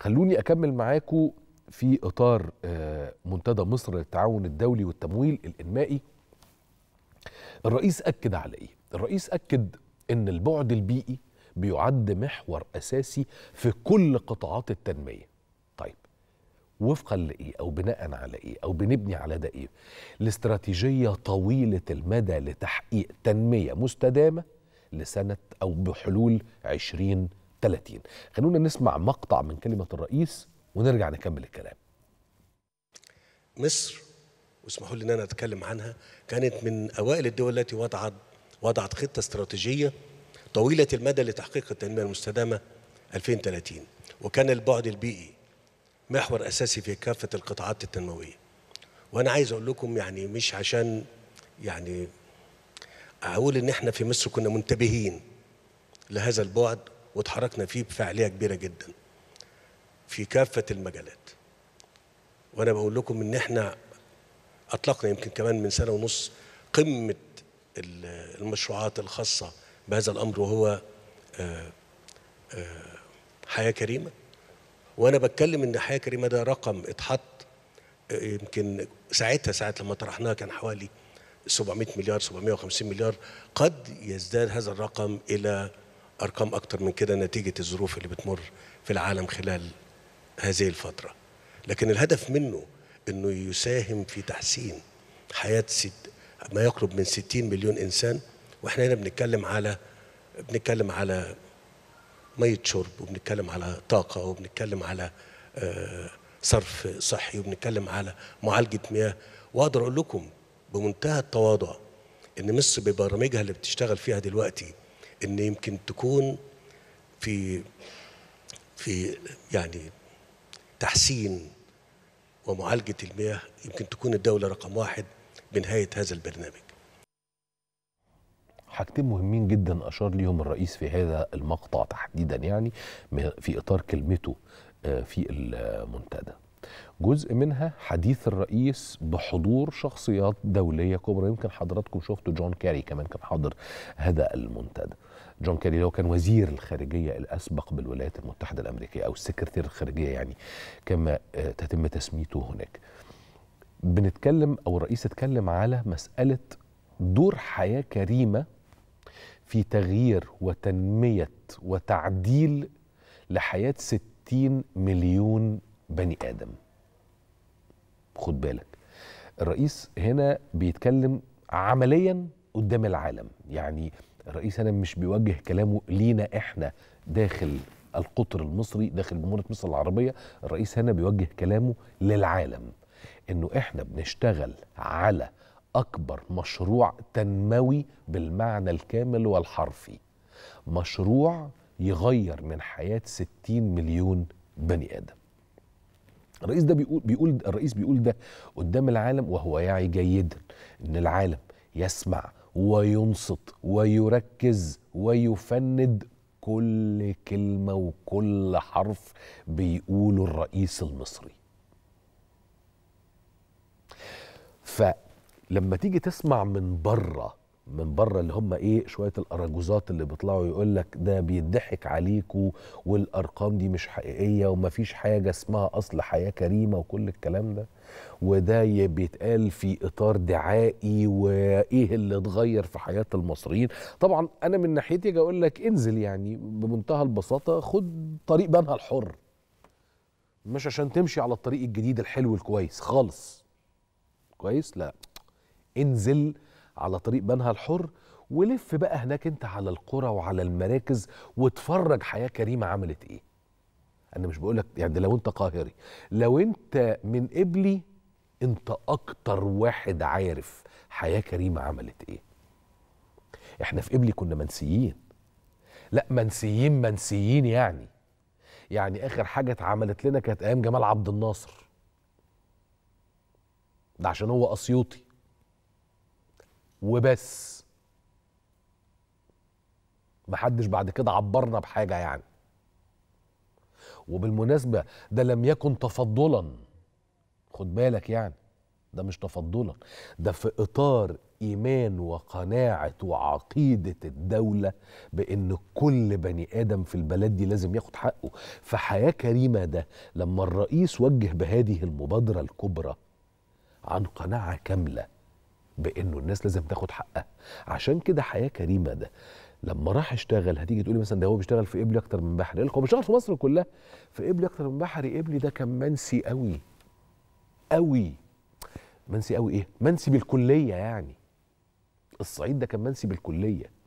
خلوني اكمل معاكم في اطار آه، منتدى مصر للتعاون الدولي والتمويل الانمائي الرئيس اكد على ايه الرئيس اكد ان البعد البيئي بيعد محور اساسي في كل قطاعات التنميه طيب وفقا لايه او بناء على ايه او بنبني على ده ايه الاستراتيجيه طويله المدى لتحقيق تنميه مستدامه لسنه او بحلول 2030 30 خلونا نسمع مقطع من كلمة الرئيس ونرجع نكمل الكلام مصر واسمحوا لي ان انا اتكلم عنها كانت من اوائل الدول التي وضعت وضعت خطه استراتيجيه طويله المدى لتحقيق التنميه المستدامه 2030 وكان البعد البيئي محور اساسي في كافه القطاعات التنمويه وانا عايز اقول لكم يعني مش عشان يعني اقول ان احنا في مصر كنا منتبهين لهذا البعد واتحركنا فيه بفعاليه كبيره جدا في كافه المجالات وانا بقول لكم ان احنا اطلقنا يمكن كمان من سنه ونص قمه المشروعات الخاصه بهذا الامر وهو آه، آه، حياه كريمه وانا بتكلم ان حياه كريمه ده رقم اتحط آه، يمكن ساعتها ساعه لما طرحناها كان حوالي 700 مليار 750 مليار قد يزداد هذا الرقم الى ارقام اكتر من كده نتيجه الظروف اللي بتمر في العالم خلال هذه الفتره لكن الهدف منه انه يساهم في تحسين حياه ست ما يقرب من 60 مليون انسان واحنا هنا بنتكلم على بنتكلم على ميه شرب وبنتكلم على طاقه وبنتكلم على آه، صرف صحي وبنتكلم على معالجه مياه واقدر اقول لكم بمنتهى التواضع ان مصر ببرامجها اللي بتشتغل فيها دلوقتي ان يمكن تكون في في يعني تحسين ومعالجه المياه يمكن تكون الدوله رقم واحد بنهايه هذا البرنامج. حاجتين مهمين جدا اشار ليهم الرئيس في هذا المقطع تحديدا يعني في اطار كلمته آه، في المنتدى. جزء منها حديث الرئيس بحضور شخصيات دوليه كبرى يمكن حضراتكم شفتوا جون كاري كمان كان حاضر هذا المنتدى جون كاري اللي هو كان وزير الخارجية الأسبق بالولايات المتحدة الأمريكية أو السكرتير الخارجية يعني كما آه، تتم تسميته هناك بنتكلم أو الرئيس اتكلم على مسألة دور حياة كريمة في تغيير وتنمية وتعديل لحياة 60 مليون بني ادم خد بالك الرئيس هنا بيتكلم عمليا قدام العالم يعني الرئيس هنا مش بيوجه كلامه لينا احنا داخل القطر المصري داخل جمهوريه مصر العربيه الرئيس هنا بيوجه كلامه للعالم انه احنا بنشتغل على اكبر مشروع تنموي بالمعنى الكامل والحرفي مشروع يغير من حياه 60 مليون بني ادم الرئيس ده بيقول بيقول الرئيس بيقول ده قدام العالم وهو يعي جيدا ان العالم يسمع وينصت ويركز ويفند كل كلمه وكل حرف بيقوله الرئيس المصري فلما تيجي تسمع من بره من بره اللي هم ايه شويه الاراجوزات اللي بيطلعوا يقول لك ده بيضحك عليكوا والارقام دي مش حقيقيه ومفيش حاجه اسمها اصل حياه كريمه وكل الكلام ده وده بيتقال في اطار دعائي وايه اللي اتغير في حياه المصريين طبعا انا من ناحيتي اجي اقول لك انزل يعني بمنتهى البساطه خد طريق بنها الحر مش عشان تمشي على الطريق الجديد الحلو الكويس خالص كويس لا انزل على طريق بنها الحر ولف بقى هناك انت على القرى وعلى المراكز واتفرج حياه كريمه عملت ايه انا مش بقولك يعني لو انت قاهري لو انت من قبلي انت اكتر واحد عارف حياه كريمه عملت ايه احنا في قبلي كنا منسيين لا منسيين منسيين يعني يعني اخر حاجه اتعملت لنا كانت ايام جمال عبد الناصر ده عشان هو اسيوطي وبس محدش بعد كده عبرنا بحاجه يعني وبالمناسبه ده لم يكن تفضلا خد بالك يعني ده مش تفضلا ده في اطار ايمان وقناعه وعقيده الدوله بان كل بني ادم في البلد دي لازم ياخد حقه فحياه كريمه ده لما الرئيس وجه بهذه المبادره الكبرى عن قناعه كامله بانه الناس لازم تاخد حقها عشان كده حياه كريمه ده لما راح اشتغل هتيجي تقولي مثلا ده هو بيشتغل في ابلي اكتر من بحري هو بيشتغل في مصر كلها في ابلي اكتر من بحري ابلي ده كان منسي قوي قوي منسي قوي ايه منسي بالكليه يعني الصعيد ده كان منسي بالكليه